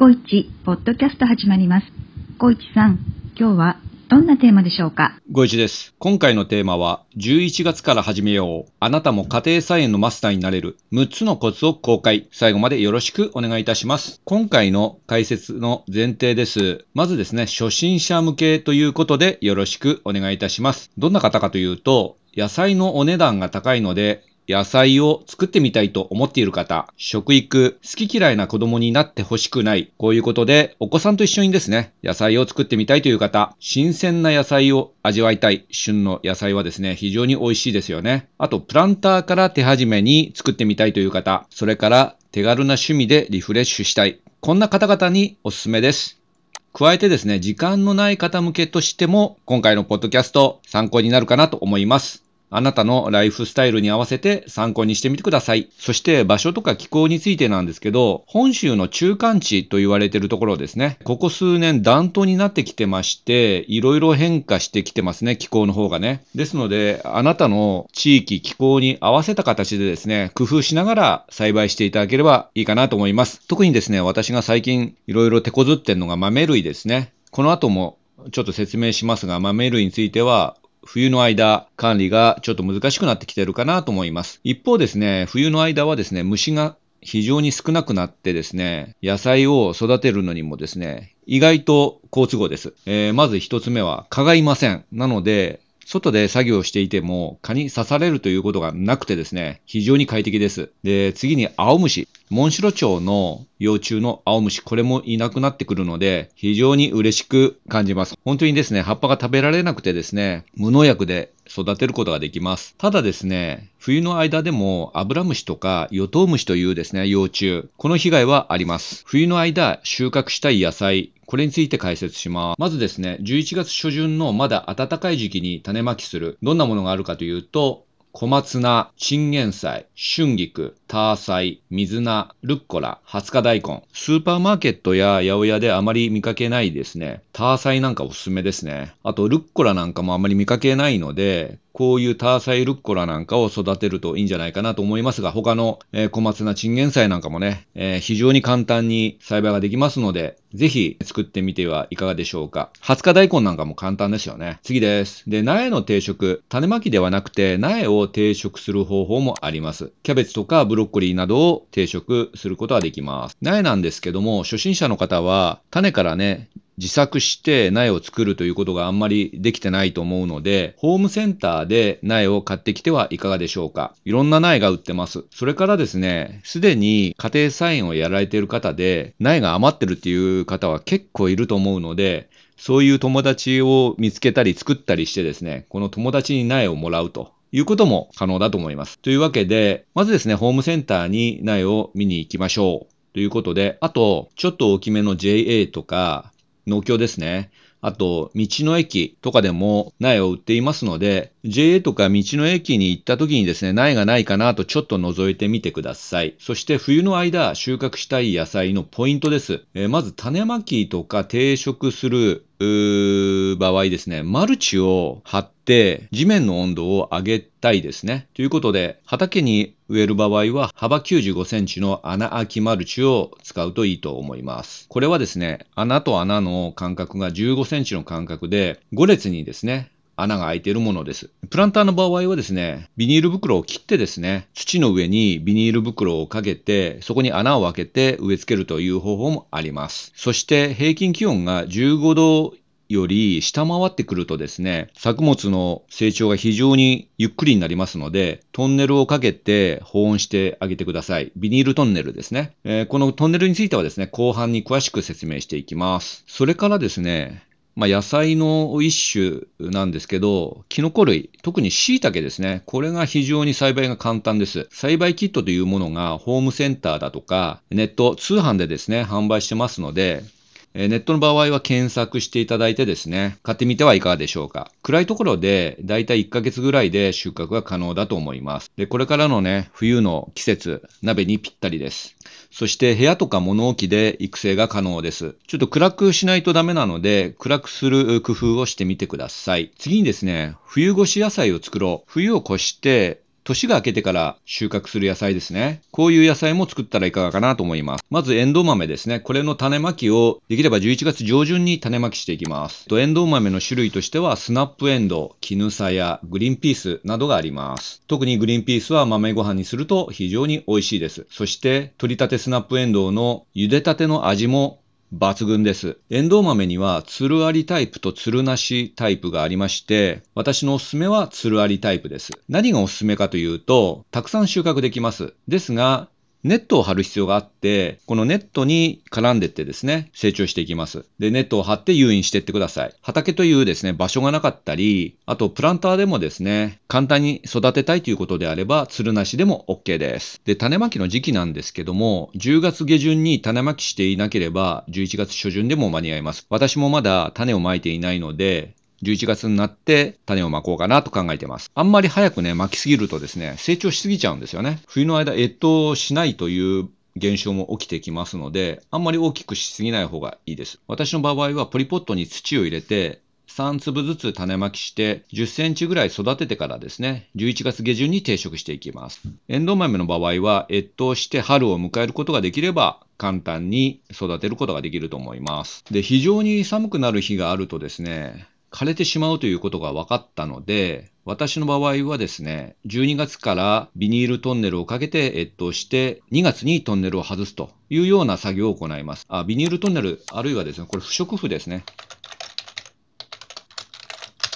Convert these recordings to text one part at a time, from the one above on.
コイチポッドキャスト始まります。コイチさん、今日はどんなテーマでしょうかイチです。今回のテーマは、11月から始めよう。あなたも家庭菜園のマスターになれる6つのコツを公開。最後までよろしくお願いいたします。今回の解説の前提です。まずですね、初心者向けということでよろしくお願いいたします。どんな方かというと、野菜のお値段が高いので野菜を作ってみたいと思っている方、食育、好き嫌いな子供になってほしくない、こういうことで、お子さんと一緒にですね、野菜を作ってみたいという方、新鮮な野菜を味わいたい、旬の野菜はですね、非常に美味しいですよね。あと、プランターから手始めに作ってみたいという方、それから手軽な趣味でリフレッシュしたい、こんな方々におすすめです。加えてですね、時間のない方向けとしても、今回のポッドキャスト参考になるかなと思います。あなたのライフスタイルに合わせて参考にしてみてください。そして場所とか気候についてなんですけど、本州の中間地と言われてるところですね。ここ数年暖冬になってきてまして、いろいろ変化してきてますね、気候の方がね。ですので、あなたの地域、気候に合わせた形でですね、工夫しながら栽培していただければいいかなと思います。特にですね、私が最近いろいろ手こずってんのが豆類ですね。この後もちょっと説明しますが、豆類については冬の間、管理がちょっと難しくなってきてるかなと思います。一方ですね、冬の間はですね、虫が非常に少なくなってですね、野菜を育てるのにもですね、意外と好都合です。えー、まず一つ目は、蚊がいません。なので、外で作業していても蚊に刺されるということがなくてですね、非常に快適です。で、次に青虫。モンシロチョウの幼虫の青虫、これもいなくなってくるので、非常に嬉しく感じます。本当にですね、葉っぱが食べられなくてですね、無農薬で育てることができます。ただですね、冬の間でもアブラムシとかヨトウムシというですね、幼虫、この被害はあります。冬の間収穫したい野菜、これについて解説します。まずですね、11月初旬のまだ暖かい時期に種まきする。どんなものがあるかというと、小松菜、チンゲン菜、春菊、ターサイ、水菜、ルッコラ、ハツカ大根。スーパーマーケットや八百屋であまり見かけないですね。ターサイなんかおすすめですね。あと、ルッコラなんかもあまり見かけないので、こういうターサイルッコラなんかを育てるといいんじゃないかなと思いますが、他の、え小松菜チンゲン菜なんかもね、え非常に簡単に栽培ができますので、ぜひ作ってみてはいかがでしょうか。20日大根なんかも簡単ですよね。次です。で、苗の定食。種まきではなくて、苗を定食する方法もあります。キャベツとかブロッコリーなどを定食することはできます。苗なんですけども、初心者の方は、種からね、自作して苗を作るということがあんまりできてないと思うので、ホームセンターで苗を買ってきてはいかがでしょうか。いろんな苗が売ってます。それからですね、すでに家庭菜園をやられている方で、苗が余ってるっていう方は結構いると思うので、そういう友達を見つけたり作ったりしてですね、この友達に苗をもらうということも可能だと思います。というわけで、まずですね、ホームセンターに苗を見に行きましょう。ということで、あと、ちょっと大きめの JA とか、農協ですね。あと、道の駅とかでも苗を売っていますので、JA とか道の駅に行った時にですね、苗がないかなとちょっと覗いてみてください。そして冬の間収穫したい野菜のポイントです。えー、まず種まきとか定食する場合ですね、マルチを張って地面の温度を上げたいですね。ということで、畑に植える場合は幅95センチの穴開きマルチを使うといいと思います。これはですね、穴と穴の間隔が15センチの間隔で5列にですね、穴が開いているものです。プランターの場合はですね、ビニール袋を切ってですね、土の上にビニール袋をかけて、そこに穴を開けて植え付けるという方法もあります。そして平均気温が15度より下回ってくるとですね、作物の成長が非常にゆっくりになりますので、トンネルをかけて保温してあげてください。ビニールトンネルですね。えー、このトンネルについてはですね、後半に詳しく説明していきます。それからですね、まあ、野菜の一種なんですけど、キノコ類、特に椎茸ですね。これが非常に栽培が簡単です。栽培キットというものがホームセンターだとか、ネット通販でですね、販売してますので、えネットの場合は検索していただいてですね、買ってみてはいかがでしょうか。暗いところで、だいたい1ヶ月ぐらいで収穫が可能だと思います。で、これからのね、冬の季節、鍋にぴったりです。そして部屋とか物置で育成が可能です。ちょっと暗くしないとダメなので、暗くする工夫をしてみてください。次にですね、冬越し野菜を作ろう。冬を越して、年が明けてから収穫する野菜ですね。こういう野菜も作ったらいかがかなと思います。まず、エンドウ豆ですね。これの種まきを、できれば11月上旬に種まきしていきます。エンドウ豆の種類としては、スナップエンドウ、ヌサや、グリーンピースなどがあります。特にグリーンピースは豆ご飯にすると非常に美味しいです。そして、取りたてスナップエンドウの茹でたての味も抜群です。エンドウ豆には、つるありタイプとつるなしタイプがありまして、私のおすすめはつるありタイプです。何がおすすめかというと、たくさん収穫できます。ですが、ネットを張る必要があって、このネットに絡んでってですね、成長していきます。で、ネットを張って誘引してってください。畑というですね、場所がなかったり、あとプランターでもですね、簡単に育てたいということであれば、つるなしでも OK です。で、種まきの時期なんですけども、10月下旬に種まきしていなければ、11月初旬でも間に合います。私もまだ種をまいていないので、11月になって種をまこうかなと考えています。あんまり早くね、巻きすぎるとですね、成長しすぎちゃうんですよね。冬の間、越冬しないという現象も起きてきますので、あんまり大きくしすぎない方がいいです。私の場合はポリポットに土を入れて、3粒ずつ種まきして10センチぐらい育ててからですね11月下旬に定食していきますエンドウ豆の場合は越冬して春を迎えることができれば簡単に育てることができると思いますで非常に寒くなる日があるとですね枯れてしまうということが分かったので、私の場合はですね、12月からビニールトンネルをかけて越冬して、2月にトンネルを外すというような作業を行います。あビニールトンネル、あるいはですね、これ不織布ですね。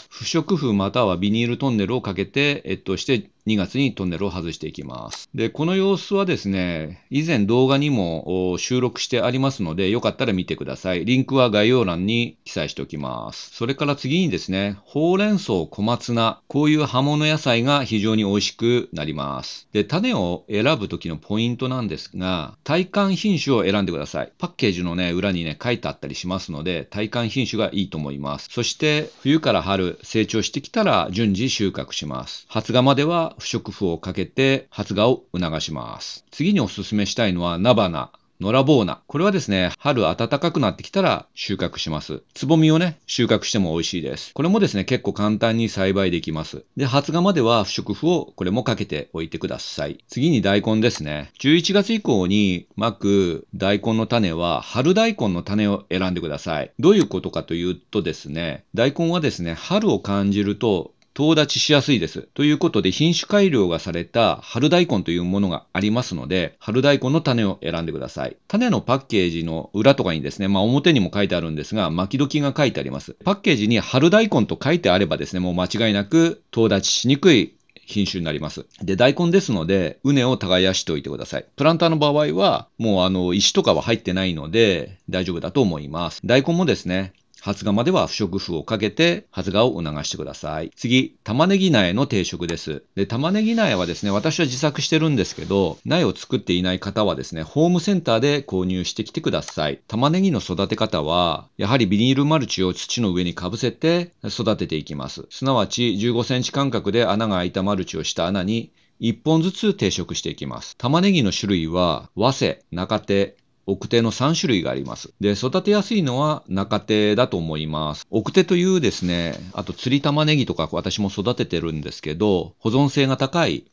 不織布またはビニールトンネルをかけて越冬して、2月にトンネルを外していきます。で、この様子はですね、以前動画にも収録してありますので、よかったら見てください。リンクは概要欄に記載しておきます。それから次にですね、ほうれん草、小松菜、こういう葉物野菜が非常に美味しくなります。で、種を選ぶ時のポイントなんですが、体感品種を選んでください。パッケージのね、裏にね、書いてあったりしますので、体感品種がいいと思います。そして、冬から春、成長してきたら順次収穫します。発芽までは不織布をかけて発芽を促します。次におすすめしたいのは菜花。ノラボーナ。これはですね、春暖かくなってきたら収穫します。つぼみをね、収穫しても美味しいです。これもですね、結構簡単に栽培できます。で、発芽までは不織布をこれもかけておいてください。次に大根ですね。11月以降に巻く大根の種は、春大根の種を選んでください。どういうことかというとですね、大根はですね、春を感じると遠立ちしやすいです。ということで品種改良がされた春大根というものがありますので、春大根の種を選んでください。種のパッケージの裏とかにですね、まあ表にも書いてあるんですが、巻き時が書いてあります。パッケージに春大根と書いてあればですね、もう間違いなく遠立ちしにくい品種になります。で、大根ですので、畝を耕しておいてください。プランターの場合は、もうあの、石とかは入ってないので、大丈夫だと思います。大根もですね、発芽までは不織布をかけて発芽を促してください。次、玉ねぎ苗の定食です。で、玉ねぎ苗はですね、私は自作してるんですけど、苗を作っていない方はですね、ホームセンターで購入してきてください。玉ねぎの育て方は、やはりビニールマルチを土の上にかぶせて育てていきます。すなわち15センチ間隔で穴が開いたマルチをした穴に1本ずつ定食していきます。玉ねぎの種類は、早生、中手、奥手の3種類があります。で、育てやすいのは中手だと思います。奥手というですね、あと釣り玉ねぎとか私も育ててるんですけど、保存性が高い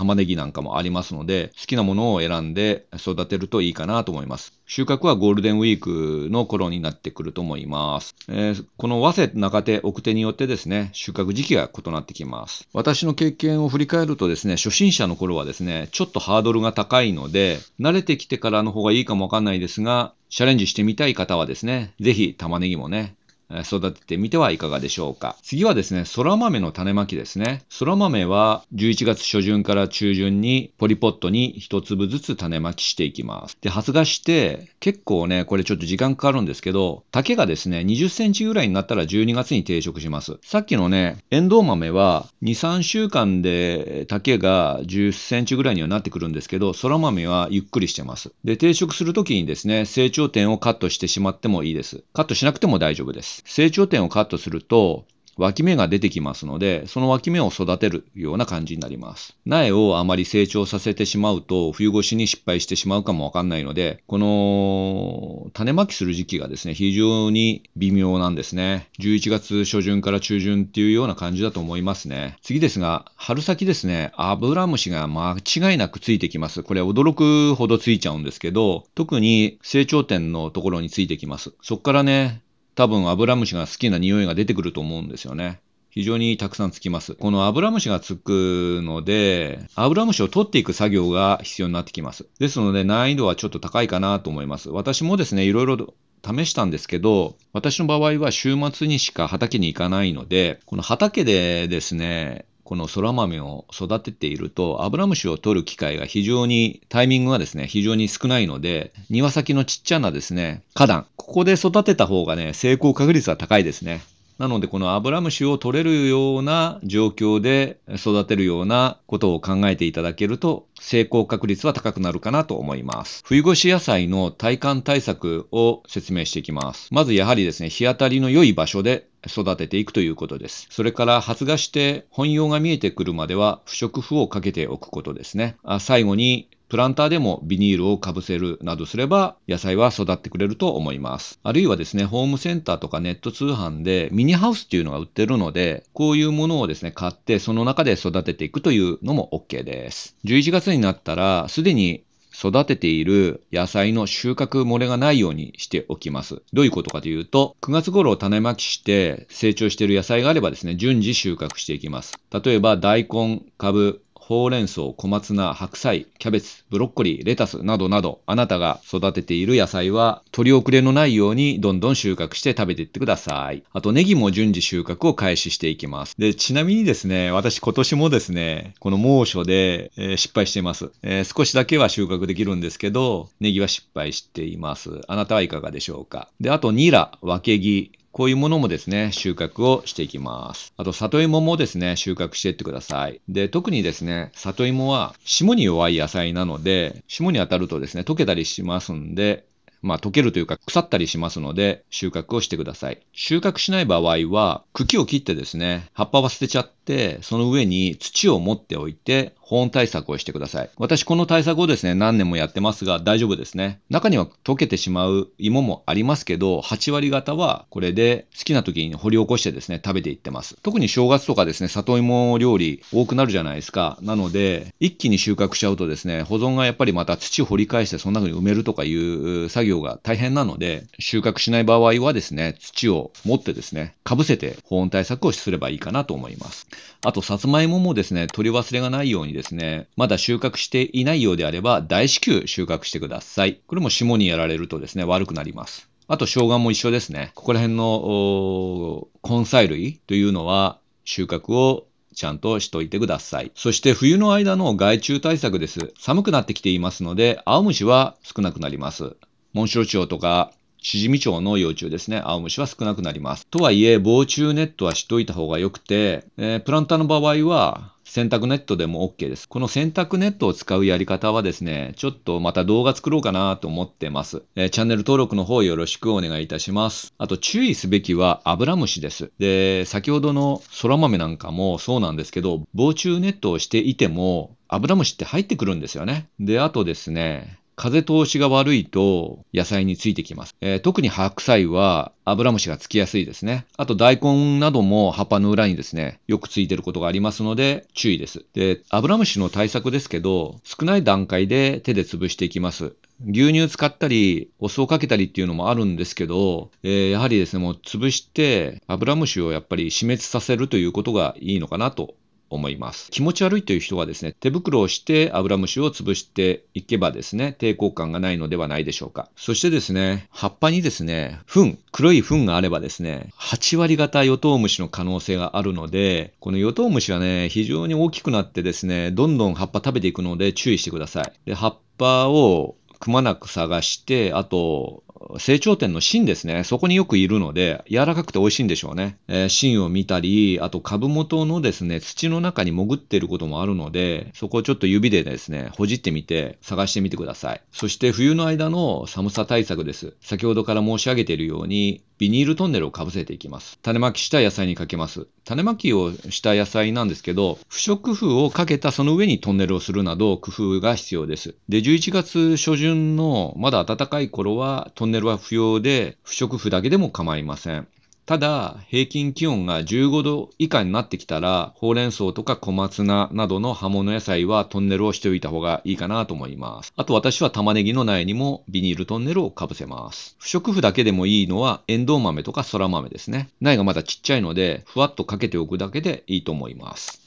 玉ねぎなんかもありますので、好きなものを選んで育てるといいかなと思います。収穫はゴールデンウィークの頃になってくると思います。えー、この早稲、中手、奥手によってですね、収穫時期が異なってきます。私の経験を振り返るとですね、初心者の頃はですね、ちょっとハードルが高いので、慣れてきてからの方がいいかもわかんないですが、チャレンジしてみたい方はですね、ぜひ玉ねぎもね、育ててみてはいかがでしょうか。次はですね、空豆の種まきですね。空豆は11月初旬から中旬にポリポットに1粒ずつ種まきしていきます。で、発芽して結構ね、これちょっと時間かかるんですけど、竹がですね、20センチぐらいになったら12月に定食します。さっきのね、エンドウ豆は2、3週間で竹が10センチぐらいにはなってくるんですけど、空豆はゆっくりしてます。で、定食するときにですね、成長点をカットしてしまってもいいです。カットしなくても大丈夫です。成長点をカットすると、脇芽が出てきますので、その脇芽を育てるような感じになります。苗をあまり成長させてしまうと、冬越しに失敗してしまうかもわかんないので、この種まきする時期がですね、非常に微妙なんですね。11月初旬から中旬っていうような感じだと思いますね。次ですが、春先ですね、アブラムシが間違いなくついてきます。これ驚くほどついちゃうんですけど、特に成長点のところについてきます。そっからね、多分アブラムシが好きな匂いが出てくると思うんですよね。非常にたくさんつきます。このアブラムシがつくので、アブラムシを取っていく作業が必要になってきます。ですので難易度はちょっと高いかなと思います。私もですね、いろいろ試したんですけど、私の場合は週末にしか畑に行かないので、この畑でですね、この空豆を育てていると、アブラムシを取る機会が非常に、タイミングがですね、非常に少ないので、庭先のちっちゃなですね、花壇、ここで育てた方がね、成功確率は高いですね。なので、このアブラムシを取れるような状況で育てるようなことを考えていただけると、成功確率は高くなるかなと思います。冬越し野菜の体感対策を説明していきます。まずやはりですね、日当たりの良い場所で育てていくということです。それから発芽して本葉が見えてくるまでは不織布をかけておくことですね。あ最後にプランターでもビニールをかぶせるなどすれば野菜は育ってくれると思います。あるいはですね、ホームセンターとかネット通販でミニハウスっていうのが売ってるので、こういうものをですね、買ってその中で育てていくというのも OK です。11月になったらすでに育てている野菜の収穫漏れがないようにしておきます。どういうことかというと、9月頃種まきして成長している野菜があればですね、順次収穫していきます。例えば、大根、株、ほうれん草、小松菜、白菜、キャベツ、ブロッコリー、レタスなどなど、あなたが育てている野菜は、取り遅れのないようにどんどん収穫して食べていってください。あと、ネギも順次収穫を開始していきます。で、ちなみにですね、私今年もですね、この猛暑で、えー、失敗しています、えー、少しだけは収穫できるんですけど、ネギは失敗しています。あなたはいかがでしょうか。で、あと、ニラ、分け木、こういうものもですね、収穫をしていきます。あと、里芋もですね、収穫していってください。で、特にですね、里芋は霜に弱い野菜なので、霜に当たるとですね、溶けたりしますんで、まあ、溶けるというか腐ったりしますので収穫をしてください。収穫しない場合は茎を切ってですね、葉っぱは捨てちゃっ、その上に土を持っておいて、保温対策をしてください。私、この対策をですね、何年もやってますが、大丈夫ですね。中には溶けてしまう芋もありますけど、8割方はこれで好きな時に掘り起こしてですね、食べていってます。特に正月とかですね、里芋料理多くなるじゃないですか。なので、一気に収穫しちゃうとですね、保存がやっぱりまた土を掘り返して、そんな風に埋めるとかいう作業が大変なので、収穫しない場合はですね、土を持ってですね、かぶせて保温対策をすればいいかなと思います。あと、さつまいももですね、取り忘れがないようにですね、まだ収穫していないようであれば、大至急収穫してください。これも霜にやられるとですね、悪くなります。あと、生姜も一緒ですね。ここら辺の根菜類というのは、収穫をちゃんとしといてください。そして冬の間の害虫対策です。寒くなってきていますので、青虫は少なくなります。モンシロチョウとかシジミウの幼虫ですね、青虫は少なくなります。とはいえ、防虫ネットはしといた方が良くて、えー、プランターの場合は、洗濯ネットでも OK です。この洗濯ネットを使うやり方はですね、ちょっとまた動画作ろうかなと思ってます、えー、チャンネル登録の方よろしくお願いいたします。あと注意すべきはアブラムシです。で、先ほどの空豆なんかもそうなんですけど、防虫ネットをしていても、アブラムシって入ってくるんですよね。で、あとですね、風通しが悪いと野菜についてきます。えー、特に白菜は油虫がつきやすいですね。あと大根なども葉っぱの裏にですね、よくついてることがありますので注意です。で、油虫の対策ですけど、少ない段階で手で潰していきます。牛乳使ったり、お酢をかけたりっていうのもあるんですけど、えー、やはりですね、もう潰して、油虫をやっぱり死滅させるということがいいのかなと思います。気持ち悪いという人はですね、手袋をしてアブラムシを潰していけばですね、抵抗感がないのではないでしょうか。そしてですね、葉っぱにですね、糞、黒い糞があればですね、8割型ヨトウムシの可能性があるので、このヨトウムシはね、非常に大きくなってですね、どんどん葉っぱ食べていくので注意してください。で葉っぱをくまなく探して、あと、成長点の芯ですね。そこによくいるので、柔らかくて美味しいんでしょうね。えー、芯を見たり、あと株元のですね、土の中に潜っていることもあるので、そこをちょっと指でですね、ほじってみて、探してみてください。そして冬の間の寒さ対策です。先ほどから申し上げているように、ビニールトンネルをかぶせていきます。種まきした野菜にかけます。種まきをした野菜なんですけど、不織布をかけたその上にトンネルをするなど工夫が必要です。で、11月初旬のまだ暖かい頃はトンネルは不要で、不織布だけでも構いません。ただ、平均気温が15度以下になってきたら、ほうれん草とか小松菜などの葉物野菜はトンネルをしておいた方がいいかなと思います。あと私は玉ねぎの苗にもビニールトンネルをかぶせます。不織布だけでもいいのは、エンドウ豆とかそら豆ですね。苗がまだちっちゃいので、ふわっとかけておくだけでいいと思います。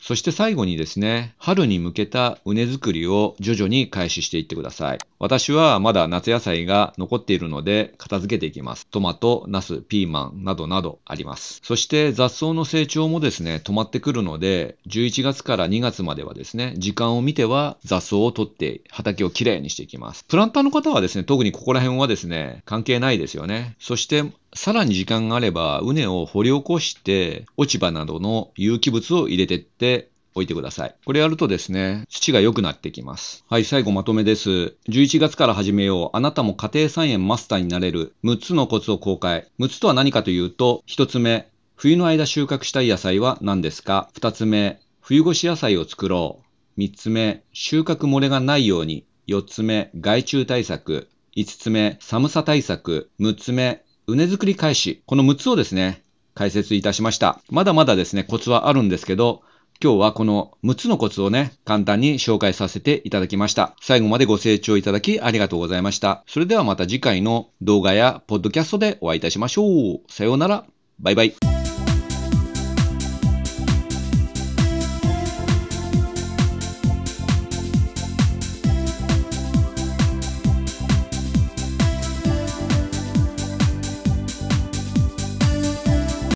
そして最後にですね、春に向けた畝作りを徐々に開始していってください。私はまだ夏野菜が残っているので片付けていきます。トマト、ナス、ピーマンなどなどあります。そして雑草の成長もですね、止まってくるので、11月から2月まではですね、時間を見ては雑草を取って畑をきれいにしていきます。プランターの方はですね、特にここら辺はですね、関係ないですよね。そしてさらに時間があれば、畝を掘り起こして、落ち葉などの有機物を入れてって、置いてください。これやるとですね、土が良くなってきます。はい、最後まとめです。11月から始めよう。あなたも家庭菜園マスターになれる6つのコツを公開。6つとは何かというと、1つ目、冬の間収穫したい野菜は何ですか ?2 つ目、冬越し野菜を作ろう。3つ目、収穫漏れがないように。4つ目、害虫対策。5つ目、寒さ対策。6つ目、畝作り開始。この6つをですね、解説いたしました。まだまだですね、コツはあるんですけど、今日はこの6つのコツをね、簡単に紹介させていただきました。最後までご清聴いただきありがとうございました。それではまた次回の動画やポッドキャストでお会いいたしましょう。さようなら。バイバイ。